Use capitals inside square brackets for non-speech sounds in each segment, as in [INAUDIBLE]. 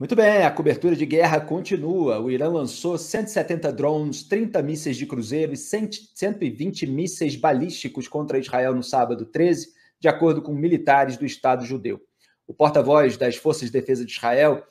Muito bem, a cobertura de guerra continua. O Irã lançou 170 drones, 30 mísseis de cruzeiro e 120 mísseis balísticos contra Israel no sábado 13, de acordo com militares do Estado judeu. O porta-voz das Forças de Defesa de Israel,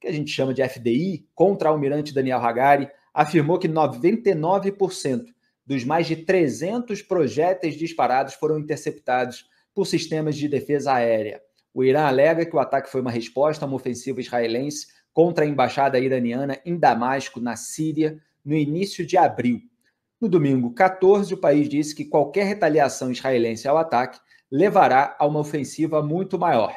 que a gente chama de FDI, contra o almirante Daniel Hagari, afirmou que 99% dos mais de 300 projéteis disparados foram interceptados por sistemas de defesa aérea. O Irã alega que o ataque foi uma resposta a uma ofensiva israelense contra a embaixada iraniana em Damasco, na Síria, no início de abril. No domingo 14, o país disse que qualquer retaliação israelense ao ataque levará a uma ofensiva muito maior.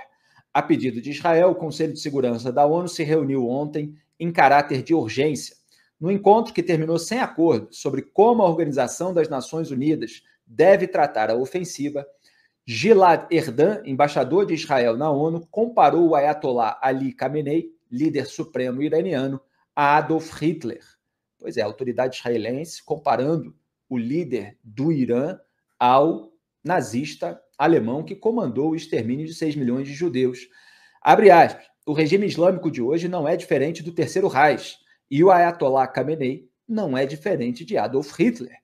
A pedido de Israel, o Conselho de Segurança da ONU se reuniu ontem em caráter de urgência. No encontro que terminou sem acordo sobre como a Organização das Nações Unidas deve tratar a ofensiva, Gilad Erdan, embaixador de Israel na ONU, comparou o Ayatollah Ali Khamenei, líder supremo iraniano, a Adolf Hitler. Pois é, a autoridade israelense comparando o líder do Irã ao nazista alemão que comandou o extermínio de 6 milhões de judeus. Abre aspas. O regime islâmico de hoje não é diferente do Terceiro Reich e o Ayatollah Khamenei não é diferente de Adolf Hitler.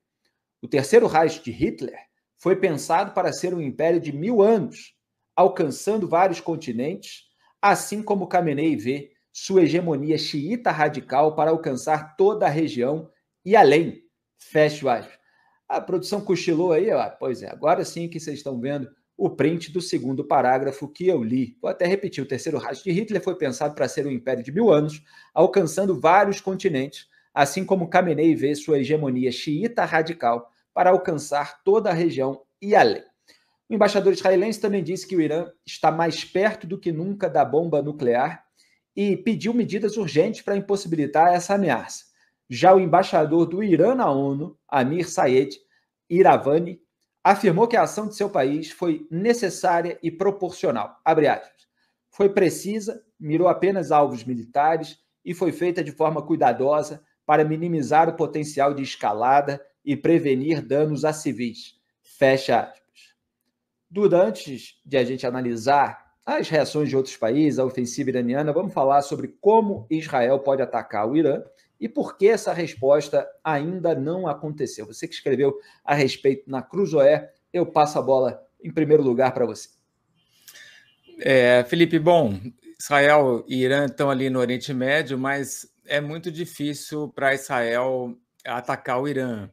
O Terceiro Reich de Hitler foi pensado para ser um império de mil anos, alcançando vários continentes, assim como Khamenei vê sua hegemonia xiita radical para alcançar toda a região e além. Fecho aspas. A produção cochilou aí, ó. pois é, agora sim que vocês estão vendo o print do segundo parágrafo que eu li. Vou até repetir: o terceiro rastro de Hitler foi pensado para ser um império de mil anos, alcançando vários continentes, assim como Khamenei vê sua hegemonia xiita radical para alcançar toda a região e além. O embaixador israelense também disse que o Irã está mais perto do que nunca da bomba nuclear e pediu medidas urgentes para impossibilitar essa ameaça. Já o embaixador do Irã na ONU, Amir Sayed Iravani, afirmou que a ação de seu país foi necessária e proporcional. Foi precisa, mirou apenas alvos militares e foi feita de forma cuidadosa para minimizar o potencial de escalada e prevenir danos a civis. Fecha aspas. Durante de a gente analisar as reações de outros países à ofensiva iraniana, vamos falar sobre como Israel pode atacar o Irã e por que essa resposta ainda não aconteceu. Você que escreveu a respeito na Cruzoé, eu passo a bola em primeiro lugar para você. É, Felipe, bom, Israel e Irã estão ali no Oriente Médio, mas é muito difícil para Israel atacar o Irã.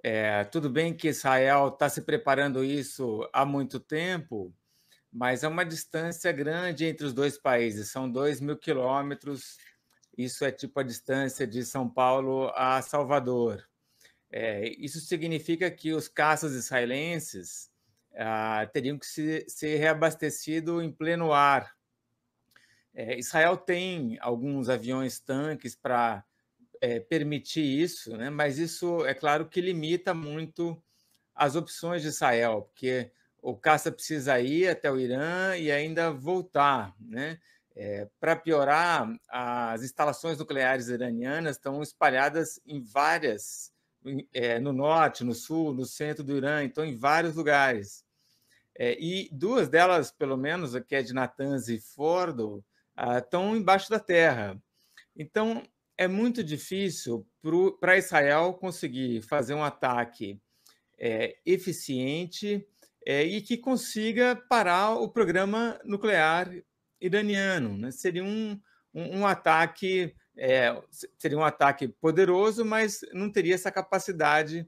É, tudo bem que Israel está se preparando isso há muito tempo, mas é uma distância grande entre os dois países, são dois mil quilômetros. Isso é tipo a distância de São Paulo a Salvador. É, isso significa que os caças israelenses ah, teriam que se, ser reabastecidos em pleno ar. É, Israel tem alguns aviões tanques para é, permitir isso, né? mas isso é claro que limita muito as opções de Israel, porque o caça precisa ir até o Irã e ainda voltar. Né? É, eh, Para piorar, as instalações nucleares iranianas estão espalhadas em várias, é, no norte, no sul, no centro do Irã, então em vários lugares. É, e duas delas, pelo menos, a que é de Natanz e Fordo, ah, estão embaixo da terra. Então, é muito difícil para Israel conseguir fazer um ataque é, eficiente é, e que consiga parar o programa nuclear iraniano. Né? Seria um, um, um ataque é, seria um ataque poderoso, mas não teria essa capacidade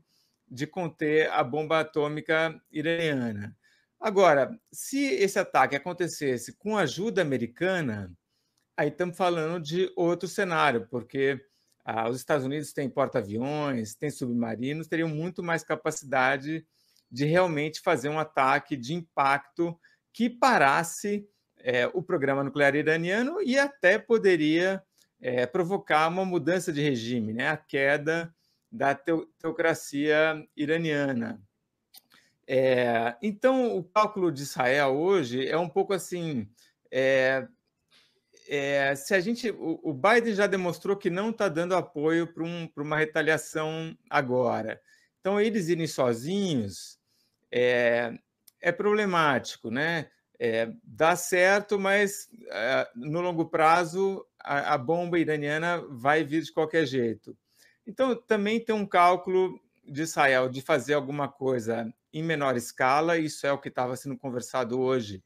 de conter a bomba atômica iraniana. Agora, se esse ataque acontecesse com ajuda americana, aí estamos falando de outro cenário, porque ah, os Estados Unidos têm porta-aviões, têm submarinos, teriam muito mais capacidade de realmente fazer um ataque de impacto que parasse é, o programa nuclear iraniano e até poderia é, provocar uma mudança de regime, né? a queda da teocracia iraniana. É, então, o cálculo de Israel hoje é um pouco assim: é, é, se a gente. O, o, Biden já demonstrou que não está dando apoio para um, uma retaliação agora. Então, eles irem sozinhos é, é problemático, né? É, dá certo, mas no longo prazo a, a bomba iraniana vai vir de qualquer jeito. Então, também tem um cálculo de Israel de fazer alguma coisa em menor escala, isso é o que estava sendo conversado hoje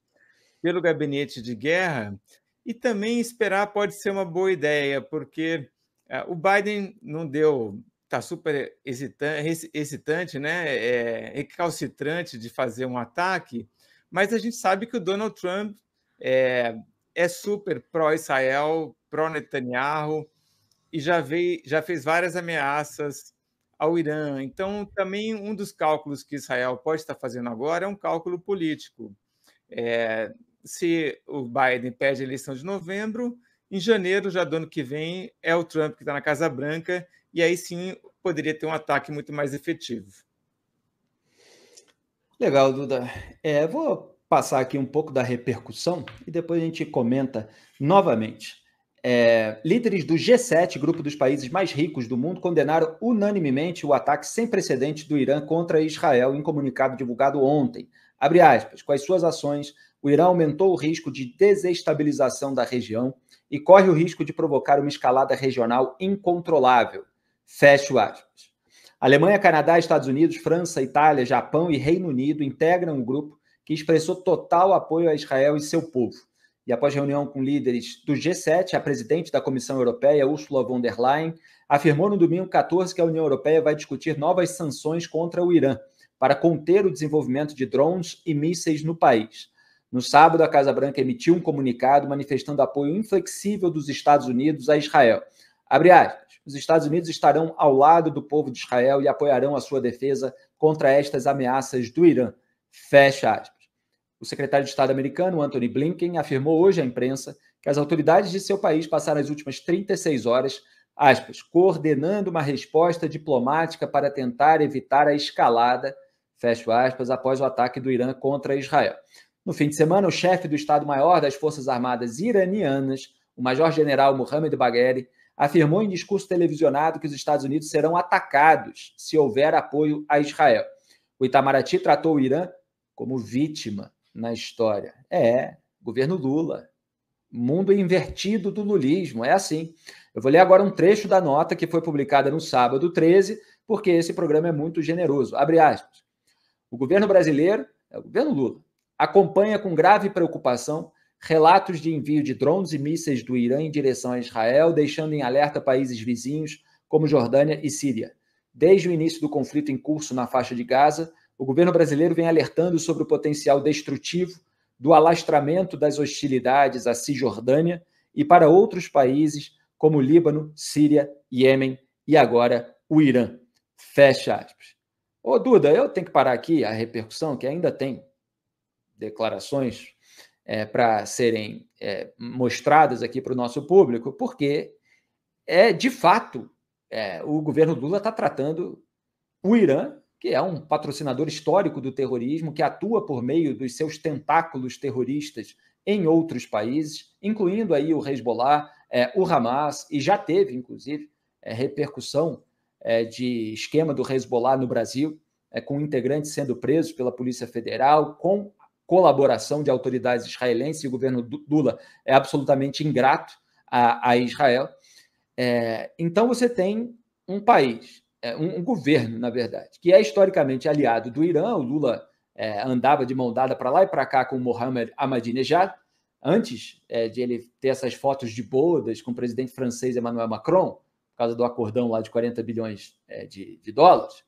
pelo gabinete de guerra, e também esperar pode ser uma boa ideia, porque uh, o Biden não deu, está super hesitante, né? É, recalcitrante de fazer um ataque, mas a gente sabe que o Donald Trump é, é super pró-Israel, pró-Netanyahu, e já, veio, já fez várias ameaças ao Irã. Então, também um dos cálculos que Israel pode estar fazendo agora é um cálculo político. É, se o Biden perde a eleição de novembro, em janeiro já do ano que vem é o Trump que está na Casa Branca e aí sim poderia ter um ataque muito mais efetivo. Legal, Duda. É, vou passar aqui um pouco da repercussão e depois a gente comenta novamente. É, líderes do G7, grupo dos países mais ricos do mundo, condenaram unanimemente o ataque sem precedentes do Irã contra Israel em comunicado divulgado ontem. Aspas, com as suas ações, o Irã aumentou o risco de desestabilização da região e corre o risco de provocar uma escalada regional incontrolável. Fecho aspas. Alemanha, Canadá, Estados Unidos, França, Itália, Japão e Reino Unido integram um grupo que expressou total apoio a Israel e seu povo. E após reunião com líderes do G7, a presidente da Comissão Europeia, Ursula von der Leyen, afirmou no domingo 14 que a União Europeia vai discutir novas sanções contra o Irã para conter o desenvolvimento de drones e mísseis no país. No sábado, a Casa Branca emitiu um comunicado manifestando apoio inflexível dos Estados Unidos a Israel. Abre aspas. Os Estados Unidos estarão ao lado do povo de Israel e apoiarão a sua defesa contra estas ameaças do Irã. Fecha aspas. O secretário de Estado americano, Anthony Blinken, afirmou hoje à imprensa que as autoridades de seu país passaram as últimas 36 horas, aspas, coordenando uma resposta diplomática para tentar evitar a escalada, fecha aspas, após o ataque do Irã contra Israel. No fim de semana, o chefe do Estado-Maior das Forças Armadas iranianas, o major-general Mohamed Bagheri, afirmou em discurso televisionado que os Estados Unidos serão atacados se houver apoio a Israel. O Itamaraty tratou o Irã como vítima na história. É, governo Lula. Mundo invertido do lulismo, é assim. Eu vou ler agora um trecho da nota que foi publicada no sábado 13, porque esse programa é muito generoso. Abre aspas. O governo brasileiro, é o governo Lula, acompanha com grave preocupação relatos de envio de drones e mísseis do Irã em direção a Israel, deixando em alerta países vizinhos como Jordânia e Síria. Desde o início do conflito em curso na faixa de Gaza, o governo brasileiro vem alertando sobre o potencial destrutivo do alastramento das hostilidades à Cisjordânia e para outros países como Líbano, Síria, Iêmen e agora o Irã. Fecha aspas. Ô Duda, eu tenho que parar aqui a repercussão que ainda tem declarações é, para serem é, mostradas aqui para o nosso público, porque é de fato é, o governo Lula está tratando o Irã, que é um patrocinador histórico do terrorismo, que atua por meio dos seus tentáculos terroristas em outros países, incluindo aí o Hezbollah, é, o Hamas, e já teve, inclusive, é, repercussão de esquema do Hezbollah no Brasil, com integrantes sendo presos pela Polícia Federal, com colaboração de autoridades israelenses e o governo Lula é absolutamente ingrato a, a Israel. É, então você tem um país, é, um, um, governo, na verdade, que é historicamente aliado do Irã. O Lula é, andava de mão dada para lá e para cá com Mohamed Ahmadinejad, antes é, de ele ter essas fotos de bodas com o presidente francês Emmanuel Macron, por causa do acordão lá de 40 bilhões é, de, de dólares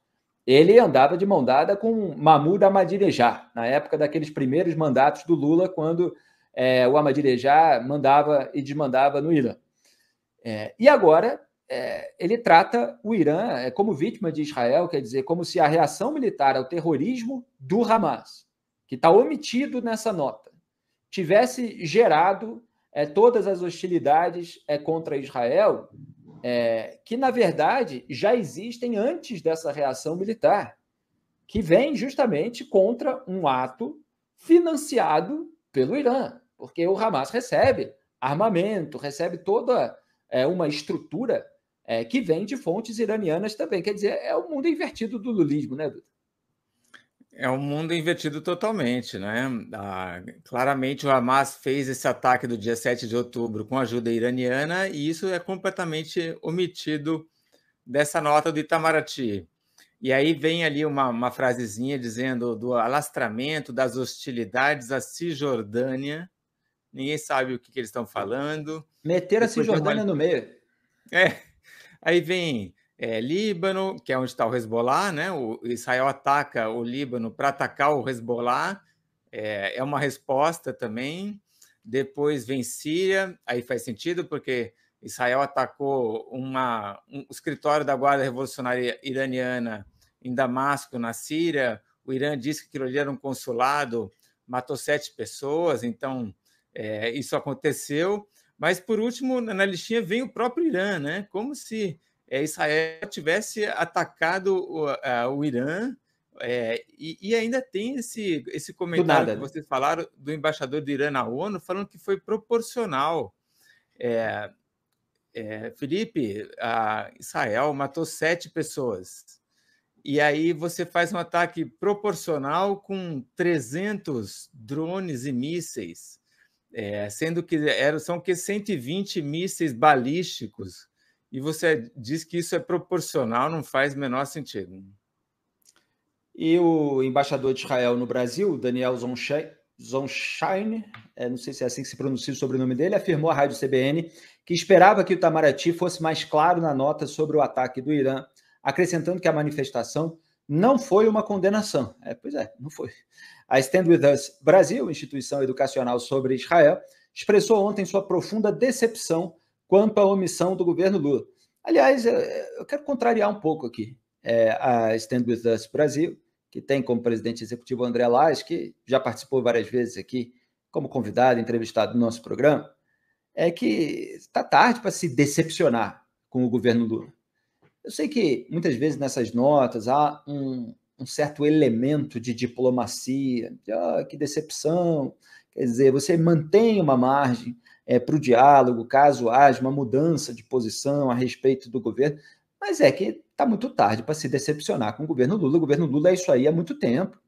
ele andava de mão dada com Mahmoud Ahmadinejad, na época daqueles primeiros mandatos do Lula, quando é, o Ahmadinejad mandava e desmandava no Irã. É, e agora é, ele trata o Irã é, como vítima de Israel, quer dizer, como se a reação militar ao terrorismo do Hamas, que está omitido nessa nota, tivesse gerado é, todas as hostilidades é, contra Israel é, que na verdade já existem antes dessa reação militar, que vem justamente contra um ato financiado pelo Irã, porque o Hamas recebe armamento, recebe toda é, uma estrutura é, que vem de fontes iranianas também. Quer dizer, é o mundo invertido do lulismo, né, Duda? É um mundo invertido totalmente, né? Ah, claramente o Hamas fez esse ataque do dia 7 de outubro com ajuda iraniana e isso é completamente omitido dessa nota do Itamaraty. E aí vem ali uma, uma frasezinha dizendo do alastramento das hostilidades à Cisjordânia. Ninguém sabe o que, que eles estão falando. Meter a Cisjordânia uma... no meio. É. Aí vem é, Líbano, que é onde está o Hezbollah, né? O Israel ataca o Líbano para atacar o Hezbollah, é, é uma resposta também. Depois vem Síria, aí faz sentido, porque Israel atacou uma, um escritório da Guarda Revolucionária Iraniana em Damasco, na Síria. O Irã disse que aquilo ali era um consulado, matou sete pessoas, então é, isso aconteceu. Mas, por último, na listinha vem o próprio Irã, né? Como se é, Israel tivesse atacado o, a, o Irã. É, e, e, ainda tem esse, esse comentário nada, que né? vocês falaram do embaixador do Irã na ONU, falando que foi proporcional. É, é Felipe, Israel matou sete pessoas. E aí você faz um ataque proporcional com 300 drones e mísseis, é, sendo que eram, são que 120 mísseis balísticos e você diz que isso é proporcional, não faz menor sentido. E o embaixador de Israel no Brasil, Daniel Zonshine, é, não sei se é assim que se pronuncia o sobrenome dele, afirmou à rádio CBN que esperava que o Itamaraty fosse mais claro na nota sobre o ataque do Irã, acrescentando que a manifestação não foi uma condenação. É, pois é, não foi. A Stand With Us Brasil, instituição educacional sobre Israel, expressou ontem sua profunda decepção quanto à omissão do governo Lula. Aliás, eu quero contrariar um pouco aqui é, a Stand With Us Brasil, que tem como presidente executivo André Lage, que já participou várias vezes aqui como convidado, entrevistado no nosso programa, é que está tarde para se decepcionar com o governo Lula. Eu sei que muitas vezes nessas notas há um, um certo elemento de diplomacia, de, oh, que decepção, quer dizer, você mantém uma margem é, para o diálogo, caso haja uma mudança de posição a respeito do governo, mas é que está muito tarde para se decepcionar com o governo Lula. O governo Lula é isso aí há muito tempo.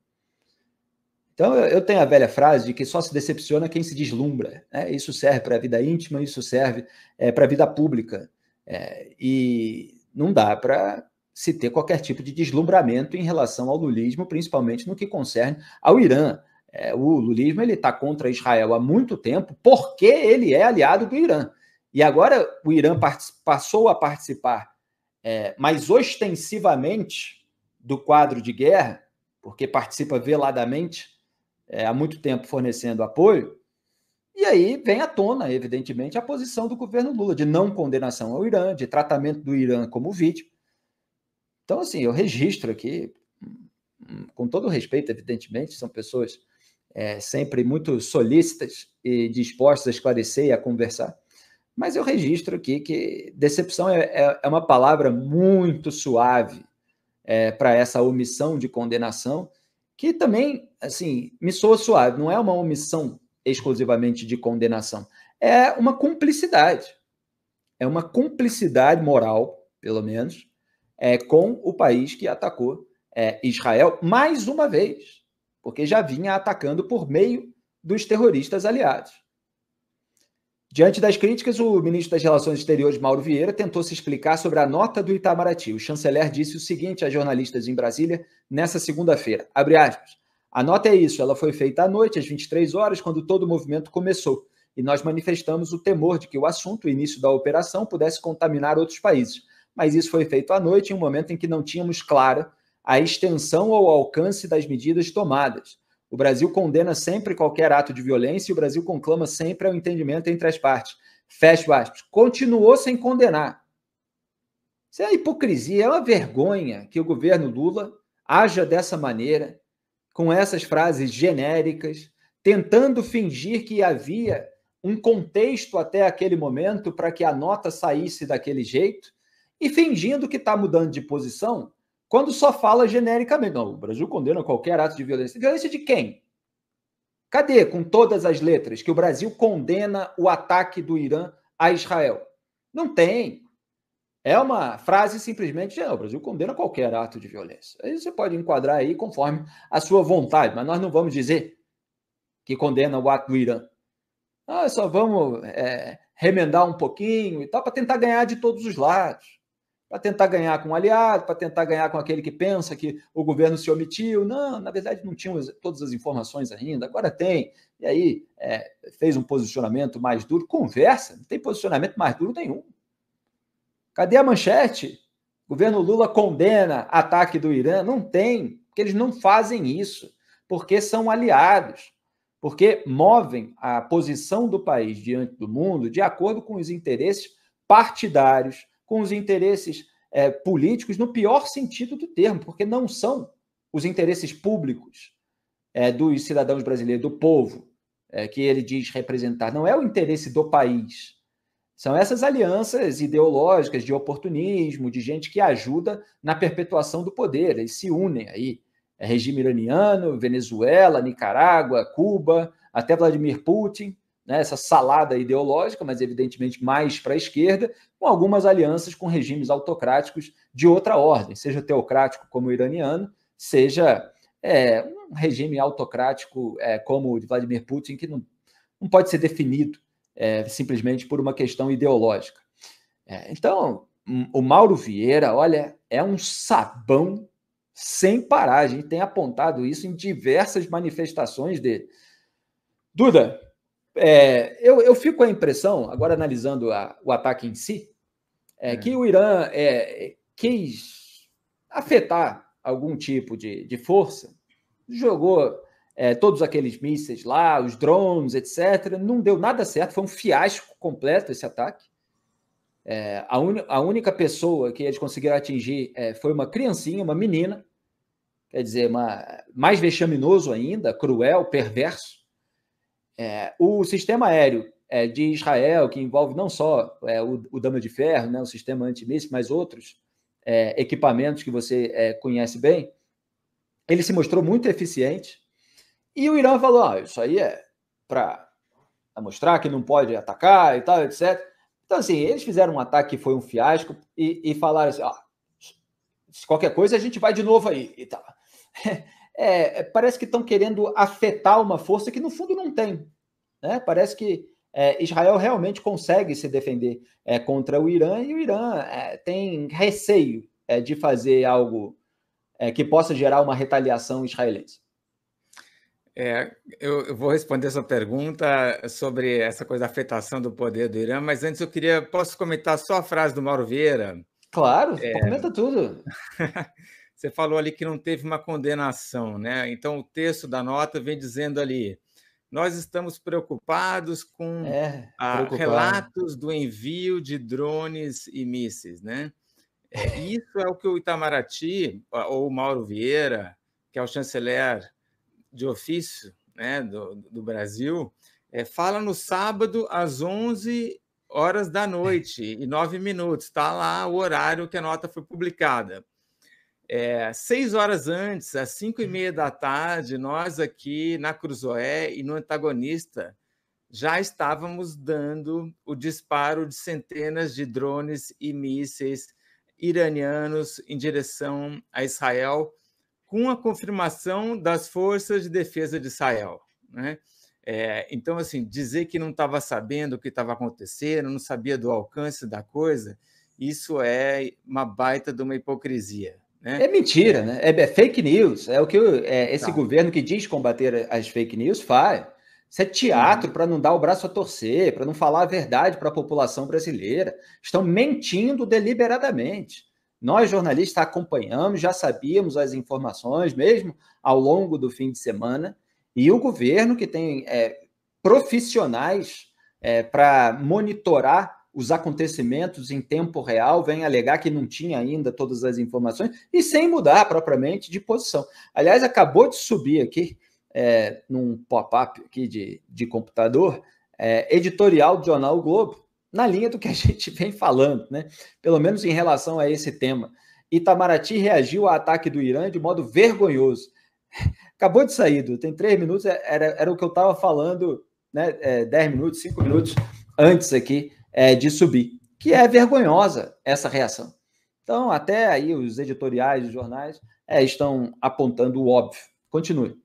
Então, eu tenho a velha frase de que só se decepciona quem se deslumbra. Né? Isso serve para a vida íntima, isso serve é, para a vida pública. É, e não dá para se ter qualquer tipo de deslumbramento em relação ao lulismo, principalmente no que concerne ao Irã. É, o lulismo ele está contra Israel há muito tempo, porque ele é aliado do Irã. E agora o Irã passou a participar é, mais ostensivamente do quadro de guerra, porque participa veladamente é, há muito tempo fornecendo apoio. E aí vem à tona, evidentemente, a posição do governo Lula de não condenação ao Irã, de tratamento do Irã como vítima. Então, assim, eu registro aqui, com todo respeito, evidentemente, são pessoas é, sempre muito solícitas e dispostas a esclarecer e a conversar. Mas eu registro aqui que decepção é, é, é uma palavra muito suave é, para essa omissão de condenação, que também, assim, me soa suave, não é uma omissão exclusivamente de condenação, é uma cumplicidade. É uma cumplicidade moral, pelo menos, é, com o país que atacou é, Israel mais uma vez porque já vinha atacando por meio dos terroristas aliados. Diante das críticas, o ministro das Relações Exteriores, Mauro Vieira, tentou se explicar sobre a nota do Itamaraty. O chanceler disse o seguinte a jornalistas em Brasília nessa segunda-feira, abre aspas, a nota é isso, ela foi feita à noite, às 23 horas, quando todo o movimento começou, e nós manifestamos o temor de que o assunto, o início da operação, pudesse contaminar outros países. Mas isso foi feito à noite, em um momento em que não tínhamos clara a extensão ou alcance das medidas tomadas. O Brasil condena sempre qualquer ato de violência e o Brasil conclama sempre ao entendimento entre as partes. Fecha aspas. Continuou sem condenar. Isso é a hipocrisia, é uma vergonha que o governo Lula haja dessa maneira, com essas frases genéricas, tentando fingir que havia um contexto até aquele momento para que a nota saísse daquele jeito e fingindo que está mudando de posição quando só fala genericamente, não, o Brasil condena qualquer ato de violência. Violência de quem? Cadê com todas as letras que o Brasil condena o ataque do Irã a Israel? Não tem. É uma frase simplesmente, é, o Brasil condena qualquer ato de violência. Aí você pode enquadrar aí conforme a sua vontade, mas nós não vamos dizer que condena o ato do Irã. Nós só vamos é, remendar um pouquinho e tal para tentar ganhar de todos os lados para tentar ganhar com um aliado, para tentar ganhar com aquele que pensa que o governo se omitiu. Não, na verdade não tinham todas as informações ainda, agora tem. E aí é, fez um posicionamento mais duro. Conversa, não tem posicionamento mais duro nenhum. Cadê a manchete? Governo Lula condena ataque do Irã? Não tem, porque eles não fazem isso, porque são aliados, porque movem a posição do país diante do mundo de acordo com os interesses partidários com os interesses é, políticos no pior sentido do termo, porque não são os interesses públicos é, dos cidadãos brasileiros, do povo, é, que ele diz representar. Não é o interesse do país. São essas alianças ideológicas de oportunismo, de gente que ajuda na perpetuação do poder. Eles se unem aí. É regime iraniano, Venezuela, Nicarágua, Cuba, até Vladimir Putin né, essa salada ideológica, mas evidentemente mais para a esquerda, com algumas alianças com regimes autocráticos de outra ordem, seja teocrático como o iraniano, seja é, um regime autocrático é, como o de Vladimir Putin, que não, não pode ser definido é, simplesmente por uma questão ideológica. É, então, hum, o Mauro Vieira, olha, é um sabão sem parar. A gente tem apontado isso em diversas manifestações dele. Duda, é, eu, eu fico com a impressão, agora analisando a, o ataque em si, é, é. que o Irã é, quis afetar algum tipo de, de força, jogou é, todos aqueles mísseis lá, os drones, etc. Não deu nada certo, foi um fiasco completo esse ataque. É, a, un, a, única pessoa que eles conseguiram atingir foi uma criancinha, uma menina, quer dizer, uma, mais vexaminoso ainda, cruel, perverso. É, o sistema aéreo é, de Israel, que envolve não só é, o, o Dama de Ferro, né, o sistema antimíssil, mas outros é, equipamentos que você é, conhece bem, ele se mostrou muito eficiente. E o Irã falou: ah, isso aí é para mostrar que não pode atacar e tal, etc. Então, assim, eles fizeram um ataque que foi um fiasco e, e falaram assim: ah, se qualquer coisa a gente vai de novo aí e tal. [LAUGHS] É, é, parece que estão querendo afetar uma força que no fundo não tem. Né? Parece que é, Israel realmente consegue se defender é, contra o Irã e o Irã é, tem receio é, de fazer algo que possa gerar uma retaliação israelense. É, eu vou responder essa pergunta sobre essa coisa da afetação do poder do Irã, mas antes eu queria. Posso comentar só a frase do Mauro Vieira? Claro, é... comenta tudo. [LAUGHS] Você falou ali que não teve uma condenação, né? Então o texto da nota vem dizendo ali: nós estamos preocupados com é, relatos do envio de drones e mísseis, né? É, é. isso é o que o Itamaraty ou o Mauro Vieira, que é o chanceler de ofício né, do, do Brasil, é, fala no sábado às 11 horas da noite e 9 minutos. Está lá o horário que a nota foi publicada. É, seis horas antes, às cinco e hum. meia da tarde, nós aqui na Cruzoé e no Antagonista já estávamos dando o disparo de centenas de drones e mísseis iranianos em direção a Israel, com a confirmação das forças de defesa de Israel. Né? É, então, assim, dizer que não estava sabendo o que estava acontecendo, não sabia do alcance da coisa, isso é uma baita de uma hipocrisia. Né? É mentira, né? É, é, fake news. É o que é, esse tá. governo que diz combater as fake news faz. Isso é teatro uhum. para não dar o braço a torcer, para não falar a verdade para a população brasileira. Estão mentindo deliberadamente. Nós, jornalistas, acompanhamos, já sabíamos as informações, mesmo ao longo do fim de semana, e o governo, que tem é, profissionais é, para monitorar os acontecimentos em tempo real, vem alegar que não tinha ainda todas as informações e sem mudar propriamente de posição. Aliás, acabou de subir aqui é, num pop-up aqui de, de computador é, editorial do jornal o Globo, na linha do que a gente vem falando, né? Pelo menos em relação a esse tema. Itamaraty reagiu ao ataque do Irã de modo vergonhoso. Acabou de sair, do, tem três minutos, é, era, era o que eu estava falando, né? É, dez minutos, cinco minutos antes aqui é, de subir, que é vergonhosa essa reação. Então, até aí, os editoriais os jornais é, estão apontando o óbvio. Continue.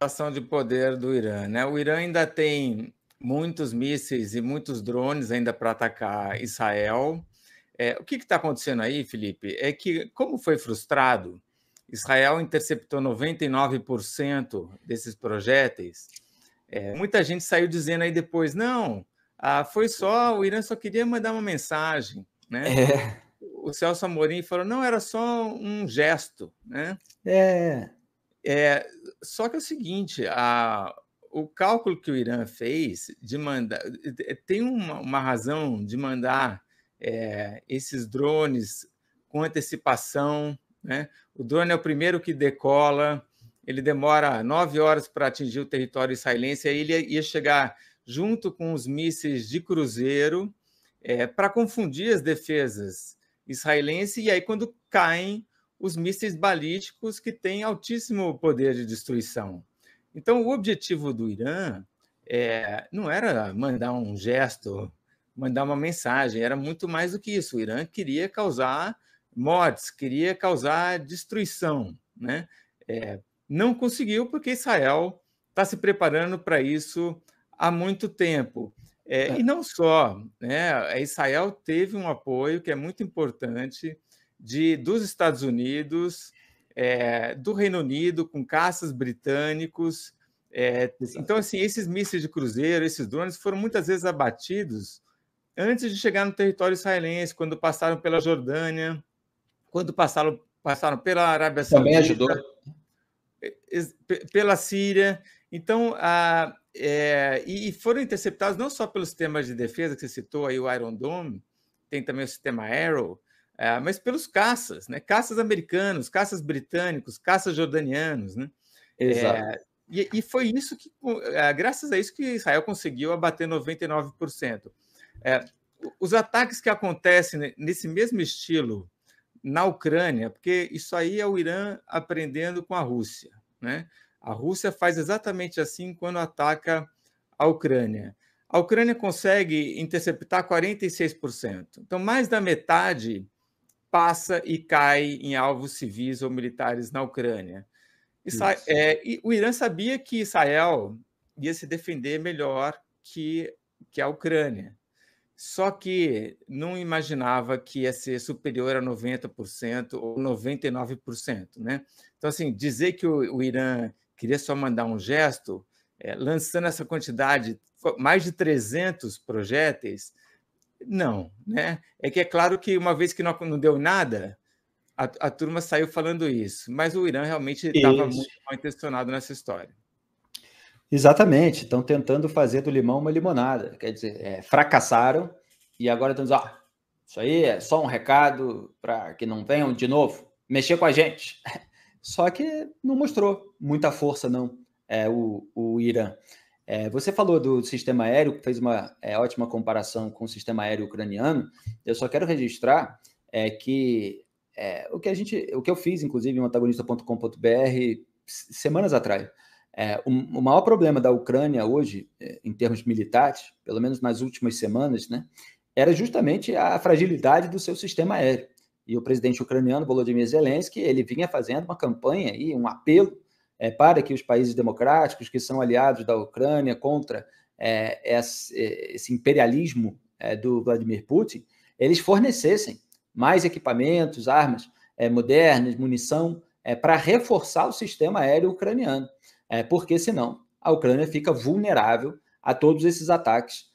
Ação de poder do Irã. Né? O Irã ainda tem muitos mísseis e muitos drones ainda para atacar Israel. É, o que está acontecendo aí, Felipe? É que, como foi frustrado, Israel interceptou 99% desses projéteis. É, muita gente saiu dizendo aí depois: não, ah, foi só, o Irã só queria mandar uma mensagem, né? É. O Celso Amorim falou, não, era só um gesto, né? É. é, é só que é o seguinte, a, o cálculo que o Irã fez de mandar, é, tem uma, uma razão de mandar é, esses drones com antecipação, né? O drone é o primeiro que decola, ele demora nove horas para atingir o território israelense, aí ele ia chegar junto com os mísseis de cruzeiro, é, para confundir as defesas israelenses. E aí, quando caem os mísseis balísticos, que têm altíssimo poder de destruição. Então, o objetivo do Irã é, não era mandar um gesto, mandar uma mensagem, era muito mais do que isso. O Irã queria causar mortes, queria causar destruição. Né? É, não conseguiu, porque Israel está se preparando para isso há muito tempo. É, é. E não só, né? Israel teve um apoio que é muito importante de dos Estados Unidos, é, do Reino Unido, com caças britânicos. É, então, assim, esses mísseis de cruzeiro, esses drones, foram muitas vezes abatidos antes de chegar no território israelense, quando passaram pela Jordânia, quando passaram, passaram pela Arábia Saudita. Também ajudou. É, pela Síria. Então, a, é, e foram interceptados não só pelos sistemas de defesa que você citou aí, o Iron Dome, tem também o sistema Arrow, é, mas pelos caças, né? Caças americanos, caças britânicos, caças jordanianos, né? Exato. É, e, e, foi isso que, é, graças a isso, que Israel conseguiu abater 99%. É, os ataques que acontecem nesse mesmo estilo na Ucrânia, porque isso aí é o Irã aprendendo com a Rússia, né? A Rússia faz exatamente assim quando ataca a Ucrânia. A Ucrânia consegue interceptar 46%. Então, mais da metade passa e cai em alvos civis ou militares na Ucrânia. Isso é, o Irã sabia que Israel ia se defender melhor que, que a Ucrânia. Só que não imaginava que ia ser superior a 90% ou 99%. Né? Então, assim, dizer que o, o Irã queria só mandar um gesto, é, lançando essa quantidade, mais de 300 projéteis, não, né? É que é claro que uma vez que não, não deu nada, a, a, turma saiu falando isso, mas o Irã realmente estava muito mal intencionado nessa história. Exatamente, estão tentando fazer do limão uma limonada, quer dizer, é, fracassaram e agora estão dizendo, ah, isso aí é só um recado para que não venham de novo mexer com a gente. [LAUGHS] Só que não mostrou muita força, não, é, o, o Irã. É, você falou do sistema aéreo, fez uma é, ótima comparação com o sistema aéreo ucraniano. Eu só quero registrar é, que é, o que a gente, o que eu fiz, inclusive, em antagonista.com.br semanas atrás. É, o, maior problema da Ucrânia hoje, é, em termos militares, pelo menos nas últimas semanas, né, era justamente a fragilidade do seu sistema aéreo. E o presidente ucraniano Volodymyr Zelensky, ele vinha fazendo uma campanha e um apelo é, para que os países democráticos que são aliados da Ucrânia contra é, esse, é, esse, imperialismo é, do Vladimir Putin, eles fornecessem mais equipamentos, armas é, modernas, munição, é, para reforçar o sistema aéreo ucraniano, porque senão a Ucrânia fica vulnerável a todos esses ataques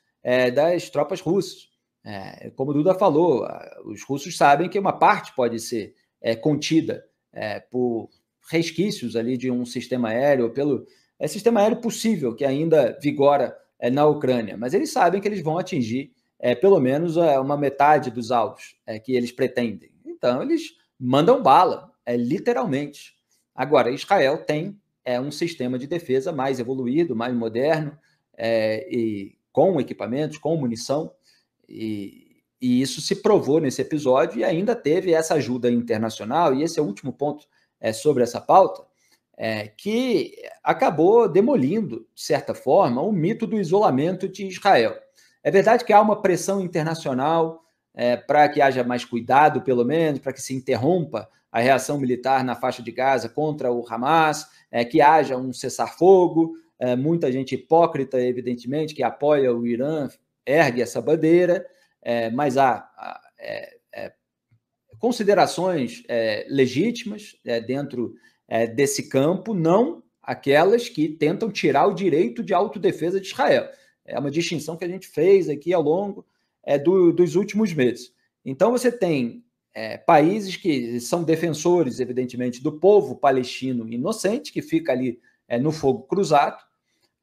das tropas russas. É, como o Duda falou, os russos sabem que uma parte pode ser é, contida é, por resquícios ali de um sistema aéreo, pelo é, sistema aéreo possível que ainda vigora é, na Ucrânia, mas eles sabem que eles vão atingir é, pelo menos uma metade dos alvos que eles pretendem. Então, eles mandam bala, literalmente. Agora, Israel tem um sistema de defesa mais evoluído, mais moderno, e com equipamentos, com munição, e, e isso se provou nesse episódio e ainda teve essa ajuda internacional, e esse é o último ponto é, sobre essa pauta, é, que acabou demolindo, de certa forma, o mito do isolamento de Israel. É verdade que há uma pressão internacional é, para que haja mais cuidado, pelo menos, para que se interrompa a reação militar na faixa de Gaza contra o Hamas, é, que haja um cessar-fogo. É, muita gente hipócrita, evidentemente, que apoia o Irã ergue essa bandeira, é, mas há, há é, é considerações é, legítimas é, dentro desse campo, não aquelas que tentam tirar o direito de autodefesa de Israel. É uma distinção que a gente fez aqui ao longo do, dos últimos meses. Então, você tem é, países que são defensores, evidentemente, do povo palestino inocente, que fica ali é, no fogo cruzado,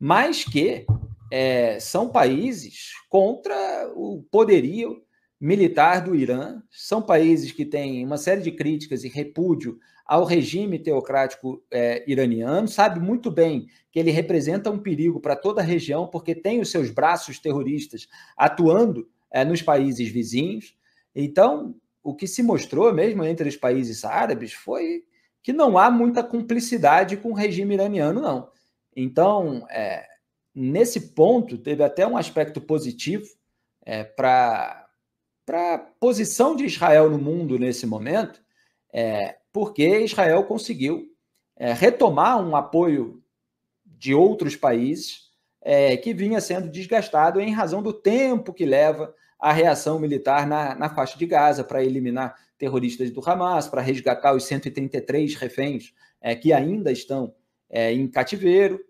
mas que é, são países contra o poderio militar do Irã, são países que têm uma série de críticas e repúdio ao regime teocrático é, iraniano, sabe muito bem que ele representa um perigo para toda a região, porque tem os seus braços terroristas atuando é, nos países vizinhos. Então, o que se mostrou mesmo entre os países árabes foi que não há muita cumplicidade com o regime iraniano, não. Então, é, nesse ponto, teve até um aspecto positivo é, para a posição de Israel no mundo nesse momento, é, porque Israel conseguiu é, retomar um apoio de outros países é, que vinha sendo desgastado em razão do tempo que leva a reação militar na, na faixa de Gaza para eliminar terroristas do Hamas, para resgatar os 133 reféns é, que ainda estão é, em cativeiro.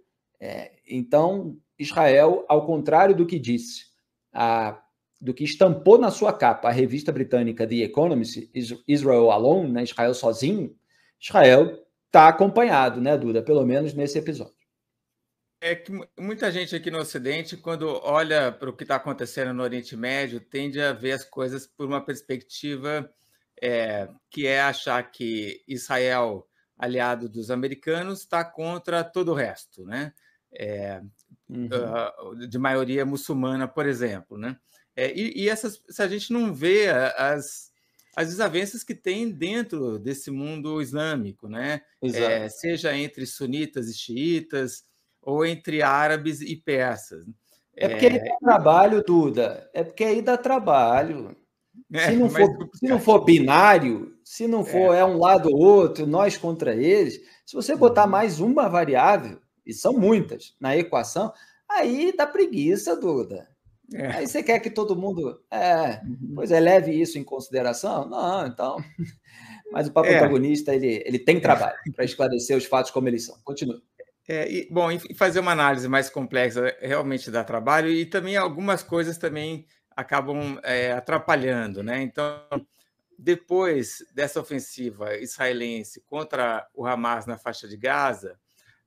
É, então, Israel, ao contrário do que disse, a, do que estampou na sua capa a revista britânica The Economist, Israel Alone, né, Israel sozinho, Israel está acompanhado, né, Duda? Pelo menos nesse episódio. É que muita gente aqui no Ocidente, quando olha para o que está acontecendo no Oriente Médio, tende a ver as coisas por uma perspectiva é, que é achar que Israel, aliado dos americanos, está contra todo o resto, né? é, uhum. Ah, de maioria muçulmana, por exemplo. Né? É, e, e essas, se a gente não vê as, as desavenças que tem dentro desse mundo islâmico, né? É, seja entre sunitas e xiitas, ou entre árabes e persas. É porque aí dá eh, trabalho, Duda. É porque aí dá trabalho. [LAUGHS] se, não for, se não for binário, se não é. for é, é um lado ou outro, nós contra eles, se você botar uhum. mais uma variável, e são muitas, na equação, aí dá preguiça, Duda. É. Aí você quer que todo mundo. É, uhum. pois é, leve isso em consideração? Não, então. [LAUGHS] Mas o papo é. protagonista ele, ele tem é. trabalho para esclarecer os fatos como eles são. Continua. É, e, bom, e fazer uma análise mais complexa realmente dá trabalho e também algumas coisas também acabam é, atrapalhando, né? Então, depois dessa ofensiva israelense contra o Hamas na faixa de Gaza,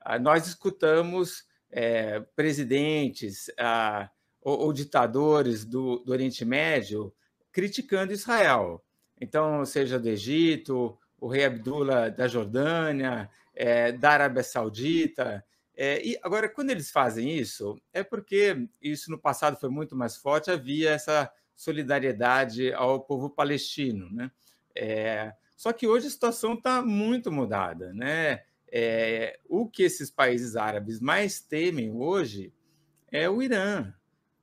ah, nós escutamos é, presidentes ah, ou, ou, ditadores do, do, Oriente Médio criticando Israel. Então, seja do Egito, o rei Abdullah da Jordânia, é, da Arábia Saudita. É, e agora, quando eles fazem isso, é porque isso no passado foi muito mais forte, havia essa solidariedade ao povo palestino. Né? só que hoje a situação está muito mudada. Né? É, o que esses países árabes mais temem hoje é o Irã,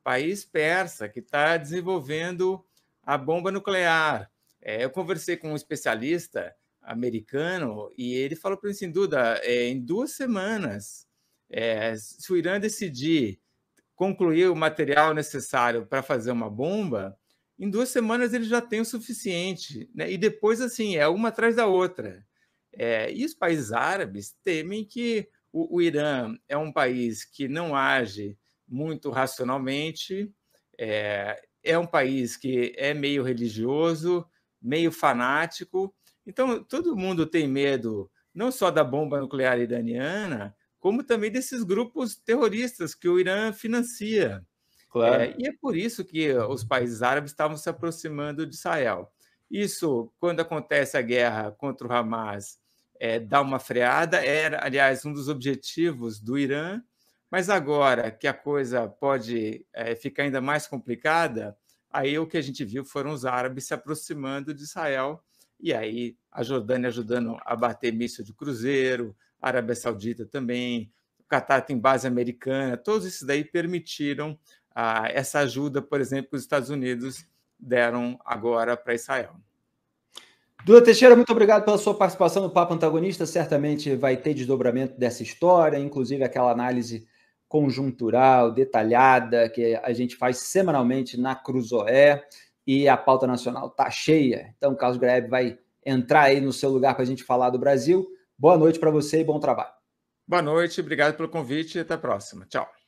país persa que está desenvolvendo a bomba nuclear. É, eu conversei com um especialista americano e ele falou para mim assim, Duda, é, em duas semanas, é, se o Irã decidir concluir o material necessário para fazer uma bomba, em duas semanas ele já tem o suficiente. Né? E depois, assim, é uma atrás da outra. É, e os países árabes temem que o, o, Irã é um país que não age muito racionalmente, é, é um país que é meio religioso, meio fanático. Então, todo mundo tem medo não só da bomba nuclear iraniana, como também desses grupos terroristas que o Irã financia. Claro. É, e é por isso que os países árabes estavam se aproximando de Israel. Isso, quando acontece a guerra contra o Hamas, é, dar uma freada, era, aliás, um dos objetivos do Irã, mas agora que a coisa pode é, ficar ainda mais complicada, aí o que a gente viu foram os árabes se aproximando de Israel, e aí a Jordânia ajudando a bater míssil de cruzeiro, a Arábia Saudita também, o Catar tem base americana, todos esses daí permitiram ah, essa ajuda, por exemplo, que os Estados Unidos deram agora para Israel. Duda Teixeira, muito obrigado pela sua participação no Papo Antagonista. Certamente vai ter desdobramento dessa história, inclusive aquela análise conjuntural, detalhada, que a gente faz semanalmente na Cruzoé e a pauta nacional está cheia. Então, o Carlos Greve vai entrar aí no seu lugar para a gente falar do Brasil. Boa noite para você e bom trabalho. Boa noite, obrigado pelo convite e até a próxima. Tchau.